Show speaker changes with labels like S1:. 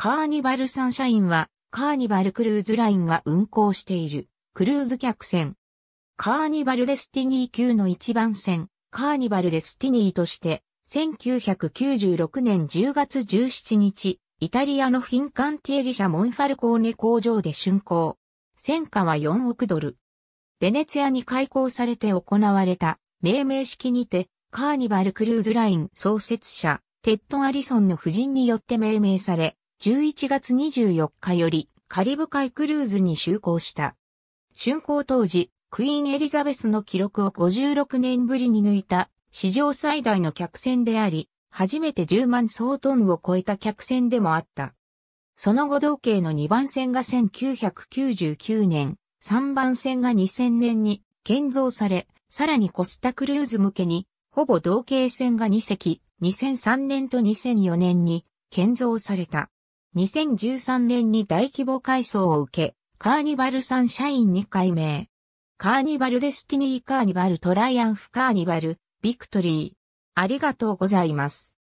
S1: カーニバルサンシャインは、カーニバルクルーズラインが運行している、クルーズ客船。カーニバルデスティニー級の一番船、カーニバルデスティニーとして、1996年10月17日、イタリアのフィンカンティエリ社モンファルコーネ工場で竣工。戦火は4億ドル。ベネツィアに開港されて行われた命名式にて、カーニバルクルーズライン創設者、テッド・アリソンの夫人によって命名され、11月24日よりカリブ海クルーズに就航した。竣工当時、クイーンエリザベスの記録を56年ぶりに抜いた史上最大の客船であり、初めて10万総トンを超えた客船でもあった。その後同型の2番線が1999年、3番線が2000年に建造され、さらにコスタクルーズ向けに、ほぼ同型線が2隻、2003年と2004年に建造された。2013年に大規模改装を受け、カーニバルサンシャインに改名。カーニバルデスティニーカーニバルトライアンフカーニバル、ビクトリー。ありがとうございます。